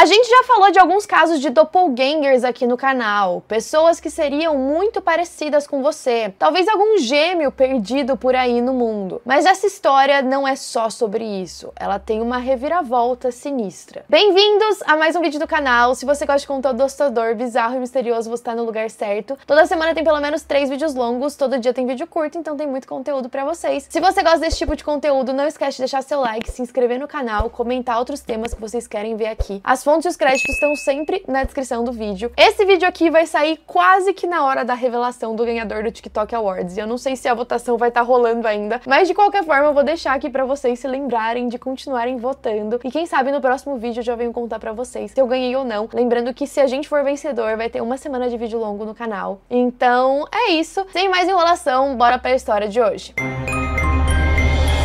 A gente já falou de alguns casos de doppelgangers aqui no canal, pessoas que seriam muito parecidas com você, talvez algum gêmeo perdido por aí no mundo. Mas essa história não é só sobre isso, ela tem uma reviravolta sinistra. Bem-vindos a mais um vídeo do canal. Se você gosta de conteúdo assustador, bizarro e misterioso, você tá no lugar certo. Toda semana tem pelo menos três vídeos longos, todo dia tem vídeo curto, então tem muito conteúdo para vocês. Se você gosta desse tipo de conteúdo, não esquece de deixar seu like, se inscrever no canal, comentar outros temas que vocês querem ver aqui. As fontes e os créditos estão sempre na descrição do vídeo. Esse vídeo aqui vai sair quase que na hora da revelação do ganhador do TikTok Awards. E eu não sei se a votação vai estar tá rolando ainda, mas de qualquer forma eu vou deixar aqui para vocês se lembrarem de continuarem votando. E quem sabe no próximo vídeo eu já venho contar para vocês se eu ganhei ou não. Lembrando que se a gente for vencedor, vai ter uma semana de vídeo longo no canal. Então é isso. Sem mais enrolação, bora para a história de hoje.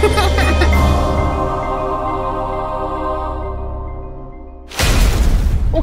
Ha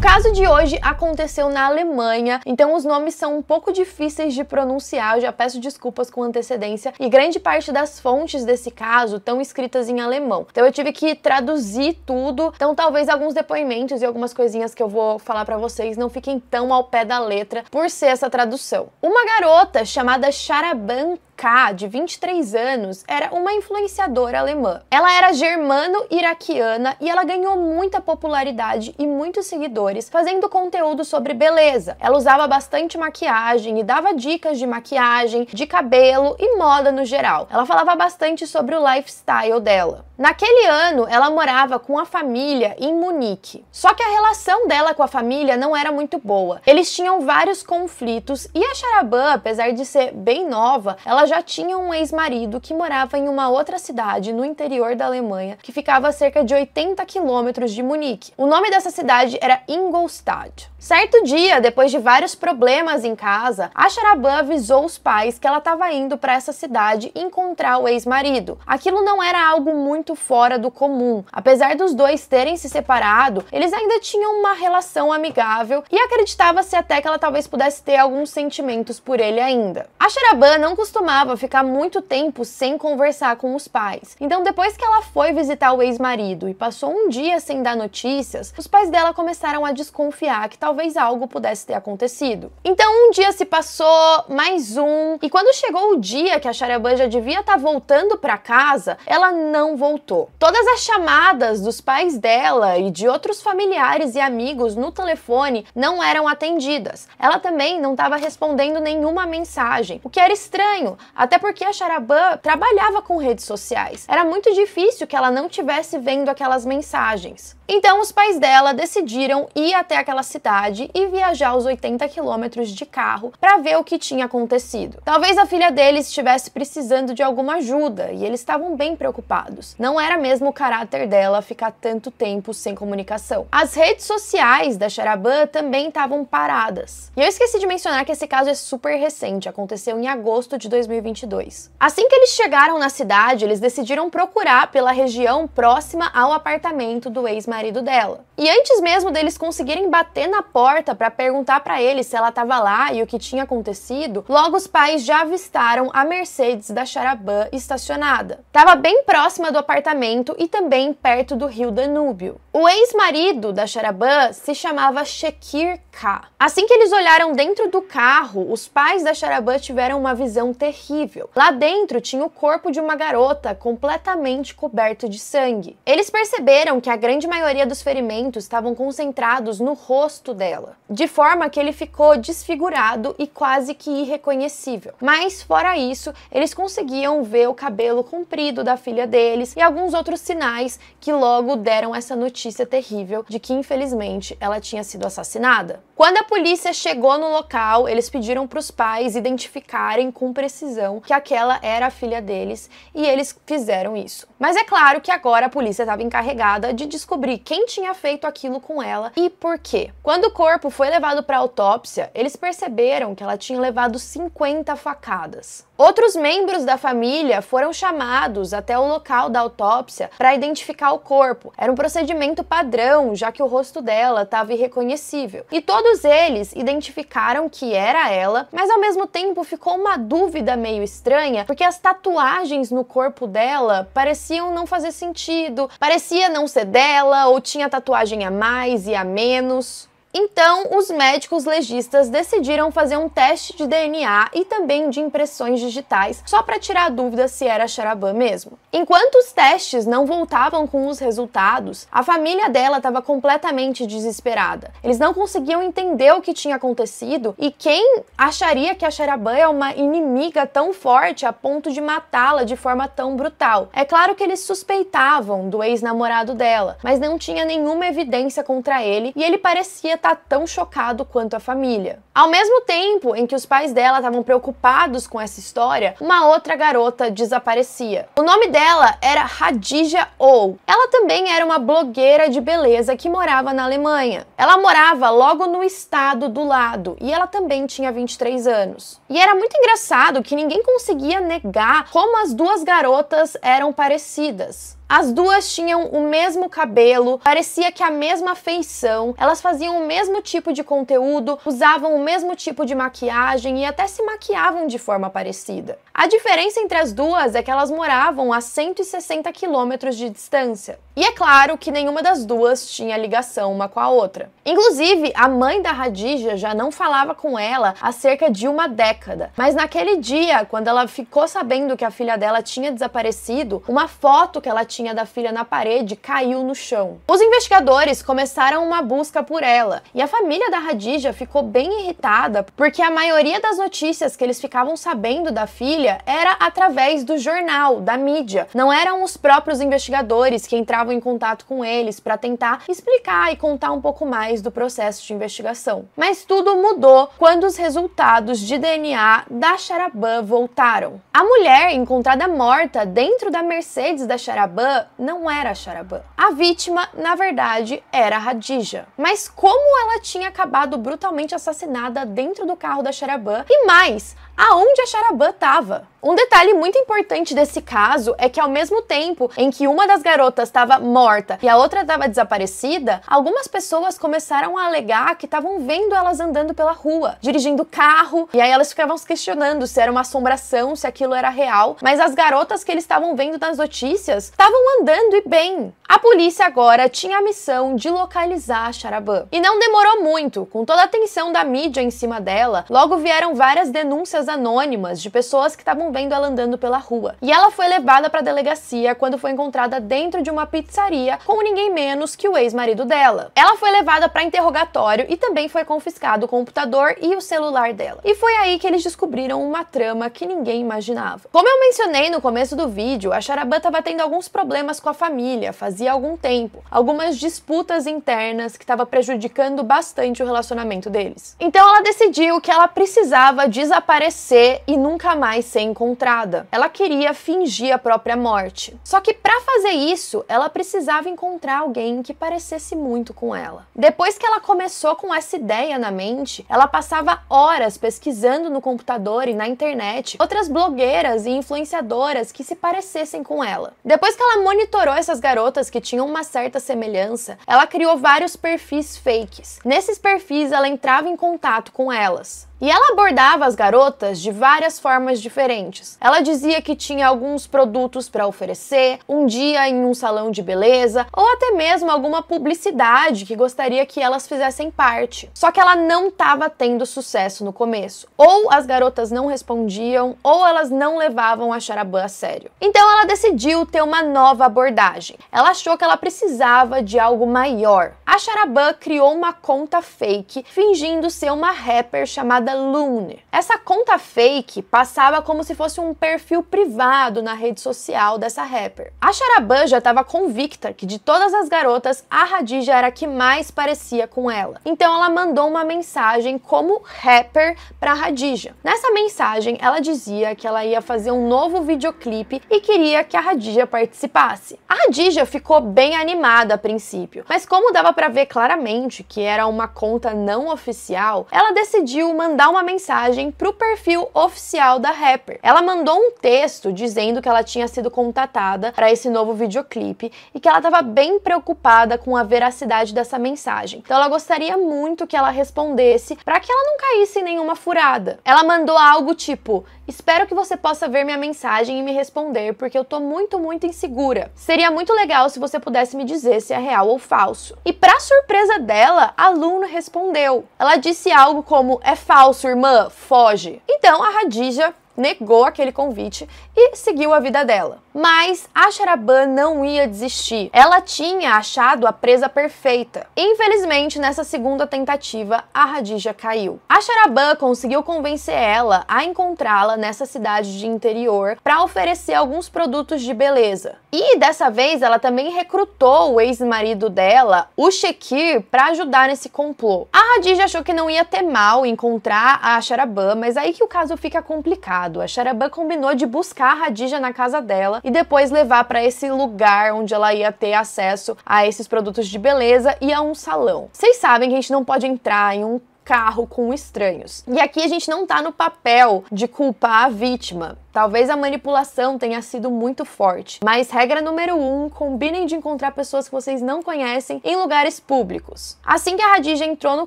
caso de hoje aconteceu na Alemanha, então os nomes são um pouco difíceis de pronunciar, eu já peço desculpas com antecedência, e grande parte das fontes desse caso estão escritas em alemão. Então eu tive que traduzir tudo, então talvez alguns depoimentos e algumas coisinhas que eu vou falar para vocês não fiquem tão ao pé da letra por ser essa tradução. Uma garota chamada Charaban K, de 23 anos, era uma influenciadora alemã. Ela era germano-iraquiana e ela ganhou muita popularidade e muitos seguidores fazendo conteúdo sobre beleza. Ela usava bastante maquiagem e dava dicas de maquiagem, de cabelo e moda no geral. Ela falava bastante sobre o lifestyle dela. Naquele ano, ela morava com a família em Munique. Só que a relação dela com a família não era muito boa. Eles tinham vários conflitos e a Charaban, apesar de ser bem nova, ela já tinha um ex-marido que morava em uma outra cidade no interior da Alemanha, que ficava a cerca de 80 quilômetros de Munique. O nome dessa cidade era Ingolstadt. Certo dia, depois de vários problemas em casa, a Charaban avisou os pais que ela estava indo para essa cidade encontrar o ex-marido. Aquilo não era algo muito muito fora do comum. Apesar dos dois terem se separado, eles ainda tinham uma relação amigável e acreditava-se até que ela talvez pudesse ter alguns sentimentos por ele ainda. A Xarabã não costumava ficar muito tempo sem conversar com os pais. Então, depois que ela foi visitar o ex-marido e passou um dia sem dar notícias, os pais dela começaram a desconfiar que talvez algo pudesse ter acontecido. Então, um dia se passou, mais um, e quando chegou o dia que a Xarabã já devia estar tá voltando para casa, ela não voltou Todas as chamadas dos pais dela e de outros familiares e amigos no telefone não eram atendidas. Ela também não estava respondendo nenhuma mensagem, o que era estranho, até porque a Charaban trabalhava com redes sociais. Era muito difícil que ela não tivesse vendo aquelas mensagens. Então os pais dela decidiram ir até aquela cidade e viajar os 80 quilômetros de carro para ver o que tinha acontecido. Talvez a filha deles estivesse precisando de alguma ajuda e eles estavam bem preocupados. Não era mesmo o caráter dela ficar tanto tempo sem comunicação. As redes sociais da Xarabã também estavam paradas. E eu esqueci de mencionar que esse caso é super recente, aconteceu em agosto de 2022. Assim que eles chegaram na cidade, eles decidiram procurar pela região próxima ao apartamento do ex-marido dela. E antes mesmo deles conseguirem bater na porta para perguntar para ele se ela estava lá e o que tinha acontecido, logo os pais já avistaram a Mercedes da Charaban estacionada. Tava bem próxima do apartamento e também perto do rio Danúbio. O ex-marido da Charaban se chamava Shekir K. Assim que eles olharam dentro do carro, os pais da Charaban tiveram uma visão terrível. Lá dentro tinha o corpo de uma garota completamente coberto de sangue. Eles perceberam que a grande maioria dos ferimentos estavam concentrados no rosto dela, de forma que ele ficou desfigurado e quase que irreconhecível. Mas fora isso, eles conseguiam ver o cabelo comprido da filha deles e alguns outros sinais que logo deram essa notícia terrível de que infelizmente ela tinha sido assassinada. Quando a polícia chegou no local, eles pediram para os pais identificarem com precisão que aquela era a filha deles e eles fizeram isso. Mas é claro que agora a polícia estava encarregada de descobrir quem tinha feito feito aquilo com ela e por quê. Quando o corpo foi levado para autópsia, eles perceberam que ela tinha levado 50 facadas. Outros membros da família foram chamados até o local da autópsia para identificar o corpo. Era um procedimento padrão, já que o rosto dela estava irreconhecível. E todos eles identificaram que era ela, mas ao mesmo tempo ficou uma dúvida meio estranha, porque as tatuagens no corpo dela pareciam não fazer sentido, parecia não ser dela ou tinha tatuagem tatuagem a mais e a menos. Então, os médicos legistas decidiram fazer um teste de DNA e também de impressões digitais, só para tirar a dúvida se era Xarabã mesmo. Enquanto os testes não voltavam com os resultados, a família dela estava completamente desesperada. Eles não conseguiam entender o que tinha acontecido e quem acharia que a Xarabã é uma inimiga tão forte a ponto de matá-la de forma tão brutal. É claro que eles suspeitavam do ex-namorado dela, mas não tinha nenhuma evidência contra ele e ele parecia estar tá tão chocado quanto a família. Ao mesmo tempo em que os pais dela estavam preocupados com essa história, uma outra garota desaparecia. O nome dela dela era Hadija Ou. Ela também era uma blogueira de beleza que morava na Alemanha. Ela morava logo no estado do lado e ela também tinha 23 anos. E era muito engraçado que ninguém conseguia negar como as duas garotas eram parecidas. As duas tinham o mesmo cabelo, parecia que a mesma feição, elas faziam o mesmo tipo de conteúdo, usavam o mesmo tipo de maquiagem e até se maquiavam de forma parecida. A diferença entre as duas é que elas moravam a 160 quilômetros de distância. E é claro que nenhuma das duas tinha ligação uma com a outra. Inclusive, a mãe da Radija já não falava com ela há cerca de uma década, mas naquele dia, quando ela ficou sabendo que a filha dela tinha desaparecido, uma foto que ela tinha da filha na parede caiu no chão. Os investigadores começaram uma busca por ela e a família da Radija ficou bem irritada porque a maioria das notícias que eles ficavam sabendo da filha era através do jornal, da mídia. Não eram os próprios investigadores que entravam em contato com eles para tentar explicar e contar um pouco mais do processo de investigação. Mas tudo mudou quando os resultados de DNA da Charaban voltaram. A mulher encontrada morta dentro da Mercedes da Charaban Charaban não era Charaban. A vítima, na verdade, era Radija. Mas como ela tinha acabado brutalmente assassinada dentro do carro da Charaban, e mais, aonde a Charabã estava. Um detalhe muito importante desse caso é que ao mesmo tempo em que uma das garotas estava morta e a outra estava desaparecida, algumas pessoas começaram a alegar que estavam vendo elas andando pela rua, dirigindo carro, e aí elas ficavam se questionando se era uma assombração, se aquilo era real, mas as garotas que eles estavam vendo nas notícias estavam andando e bem. A polícia agora tinha a missão de localizar a Charabã. E não demorou muito, com toda a atenção da mídia em cima dela, logo vieram várias denúncias anônimas de pessoas que estavam vendo ela andando pela rua. E ela foi levada para a delegacia quando foi encontrada dentro de uma pizzaria com ninguém menos que o ex-marido dela. Ela foi levada para interrogatório e também foi confiscado o computador e o celular dela. E foi aí que eles descobriram uma trama que ninguém imaginava. Como eu mencionei no começo do vídeo, a Charaban estava tendo alguns problemas com a família fazia algum tempo, algumas disputas internas que estava prejudicando bastante o relacionamento deles. Então ela decidiu que ela precisava desaparecer desaparecer e nunca mais ser encontrada. Ela queria fingir a própria morte. Só que para fazer isso, ela precisava encontrar alguém que parecesse muito com ela. Depois que ela começou com essa ideia na mente, ela passava horas pesquisando no computador e na internet outras blogueiras e influenciadoras que se parecessem com ela. Depois que ela monitorou essas garotas que tinham uma certa semelhança, ela criou vários perfis fakes. Nesses perfis, ela entrava em contato com elas. E ela abordava as garotas de várias formas diferentes. Ela dizia que tinha alguns produtos para oferecer, um dia em um salão de beleza, ou até mesmo alguma publicidade que gostaria que elas fizessem parte. Só que ela não estava tendo sucesso no começo. Ou as garotas não respondiam, ou elas não levavam a Charabã a sério. Então ela decidiu ter uma nova abordagem. Ela achou que ela precisava de algo maior, a Charaban criou uma conta fake fingindo ser uma rapper chamada Lune. Essa conta fake passava como se fosse um perfil privado na rede social dessa rapper. A Charaban já estava convicta que de todas as garotas, a Radija era a que mais parecia com ela. Então ela mandou uma mensagem como rapper para Radija. Nessa mensagem, ela dizia que ela ia fazer um novo videoclipe e queria que a Radija participasse. A Radija ficou bem animada a princípio, mas como dava para para ver claramente que era uma conta não oficial, ela decidiu mandar uma mensagem pro perfil oficial da rapper. Ela mandou um texto dizendo que ela tinha sido contatada para esse novo videoclipe e que ela estava bem preocupada com a veracidade dessa mensagem. Então ela gostaria muito que ela respondesse para que ela não caísse em nenhuma furada. Ela mandou algo tipo: "Espero que você possa ver minha mensagem e me responder, porque eu tô muito, muito insegura. Seria muito legal se você pudesse me dizer se é real ou falso." E para Pra surpresa dela, a Luna respondeu. Ela disse algo como: É falso, irmã, foge. Então a Radija negou aquele convite e seguiu a vida dela. Mas a Charaban não ia desistir. Ela tinha achado a presa perfeita. Infelizmente, nessa segunda tentativa, a Radija caiu. A Charaban conseguiu convencer ela a encontrá-la nessa cidade de interior para oferecer alguns produtos de beleza. E dessa vez, ela também recrutou o ex-marido dela, o Shekir, para ajudar nesse complô. A Radija achou que não ia ter mal encontrar a Charaban, mas aí que o caso fica complicado passado, a Xarabã combinou de buscar a Radija na casa dela e depois levar para esse lugar onde ela ia ter acesso a esses produtos de beleza e a um salão. Vocês sabem que a gente não pode entrar em um carro com estranhos. E aqui a gente não tá no papel de culpar a vítima. Talvez a manipulação tenha sido muito forte, mas regra número 1, um, combinem de encontrar pessoas que vocês não conhecem em lugares públicos. Assim que a Radija entrou no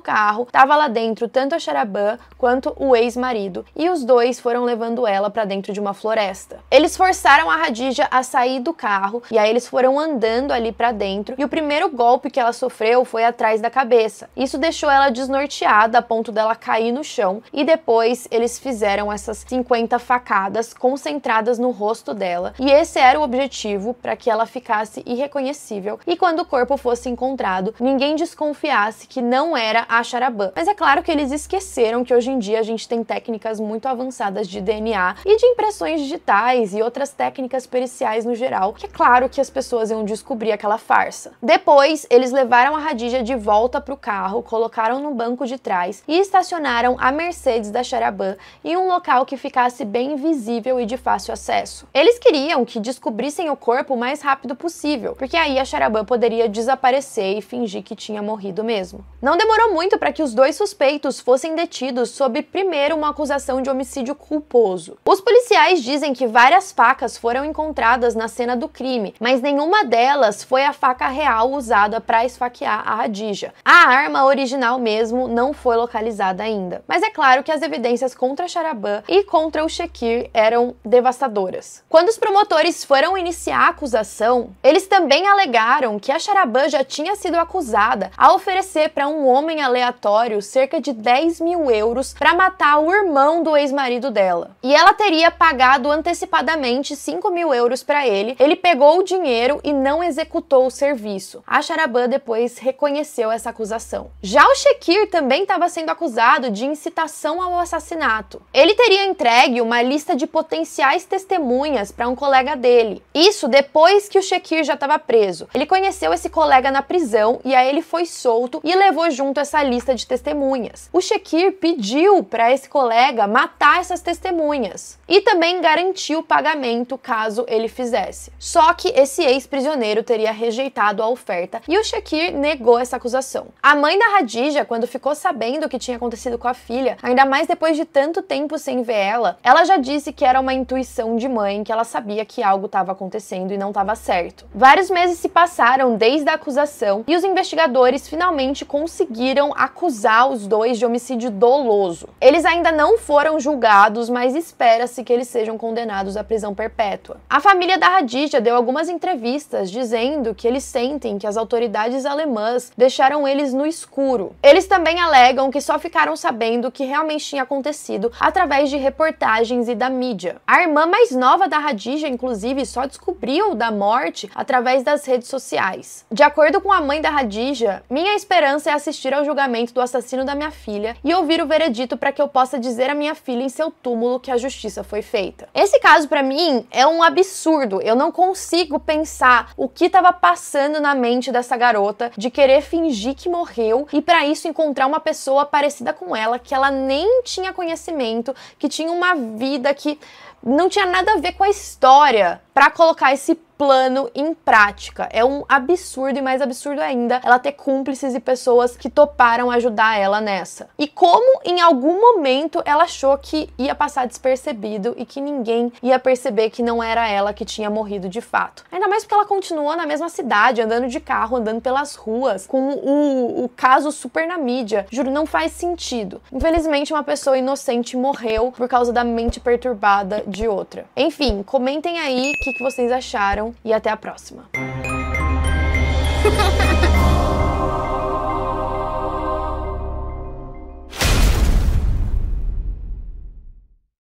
carro, estava lá dentro tanto a Charaban quanto o ex-marido, e os dois foram levando ela para dentro de uma floresta. Eles forçaram a Radija a sair do carro e aí eles foram andando ali para dentro, e o primeiro golpe que ela sofreu foi atrás da cabeça. Isso deixou ela desnorteada a ponto dela cair no chão, e depois eles fizeram essas 50 facadas concentradas no rosto dela, e esse era o objetivo para que ela ficasse irreconhecível e quando o corpo fosse encontrado, ninguém desconfiasse que não era a Charaban. Mas é claro que eles esqueceram que hoje em dia a gente tem técnicas muito avançadas de DNA e de impressões digitais e outras técnicas periciais no geral, que é claro que as pessoas iam descobrir aquela farsa. Depois, eles levaram a Radija de volta para o carro, colocaram no banco de trás e estacionaram a Mercedes da Charaban em um local que ficasse bem visível acessível e de fácil acesso. Eles queriam que descobrissem o corpo o mais rápido possível, porque aí a Charaban poderia desaparecer e fingir que tinha morrido mesmo. Não demorou muito para que os dois suspeitos fossem detidos sob primeiro uma acusação de homicídio culposo. Os policiais dizem que várias facas foram encontradas na cena do crime, mas nenhuma delas foi a faca real usada para esfaquear a Radija. A arma original mesmo não foi localizada ainda. Mas é claro que as evidências contra Charaban e contra o Shekir eram foram devastadoras. Quando os promotores foram iniciar a acusação, eles também alegaram que a Charabã já tinha sido acusada a oferecer para um homem aleatório cerca de 10 mil euros para matar o irmão do ex-marido dela. E ela teria pagado antecipadamente 5 mil euros para ele, ele pegou o dinheiro e não executou o serviço. A Charabã depois reconheceu essa acusação. Já o Shekir também estava sendo acusado de incitação ao assassinato. Ele teria entregue uma lista de potenciais testemunhas para um colega dele. Isso depois que o Shekir já estava preso. Ele conheceu esse colega na prisão e aí ele foi solto e levou junto essa lista de testemunhas. O Shekir pediu para esse colega matar essas testemunhas e também garantiu o pagamento caso ele fizesse. Só que esse ex-prisioneiro teria rejeitado a oferta e o Shekir negou essa acusação. A mãe da Radija, quando ficou sabendo o que tinha acontecido com a filha, ainda mais depois de tanto tempo sem ver ela, ela já disse que era era uma intuição de mãe que ela sabia que algo estava acontecendo e não estava certo. Vários meses se passaram desde a acusação e os investigadores finalmente conseguiram acusar os dois de homicídio doloso. Eles ainda não foram julgados, mas espera-se que eles sejam condenados à prisão perpétua. A família da Radija deu algumas entrevistas dizendo que eles sentem que as autoridades alemãs deixaram eles no escuro. Eles também alegam que só ficaram sabendo o que realmente tinha acontecido através de reportagens e da mídia. A irmã mais nova da Radija, inclusive, só descobriu da morte através das redes sociais. De acordo com a mãe da Radija, minha esperança é assistir ao julgamento do assassino da minha filha e ouvir o veredito para que eu possa dizer à minha filha em seu túmulo que a justiça foi feita. Esse caso para mim é um absurdo. Eu não consigo pensar o que estava passando na mente dessa garota de querer fingir que morreu e para isso encontrar uma pessoa parecida com ela que ela nem tinha conhecimento, que tinha uma vida que não tinha nada a ver com a história para colocar esse plano em prática. É um absurdo e mais absurdo ainda ela ter cúmplices e pessoas que toparam ajudar ela nessa. E como em algum momento ela achou que ia passar despercebido e que ninguém ia perceber que não era ela que tinha morrido de fato. Ainda mais porque ela continuou na mesma cidade, andando de carro, andando pelas ruas, com o, o caso super na mídia. Juro, não faz sentido. Infelizmente, uma pessoa inocente morreu por causa da mente perturbada de outra. Enfim, comentem aí o que, que vocês acharam e até a próxima.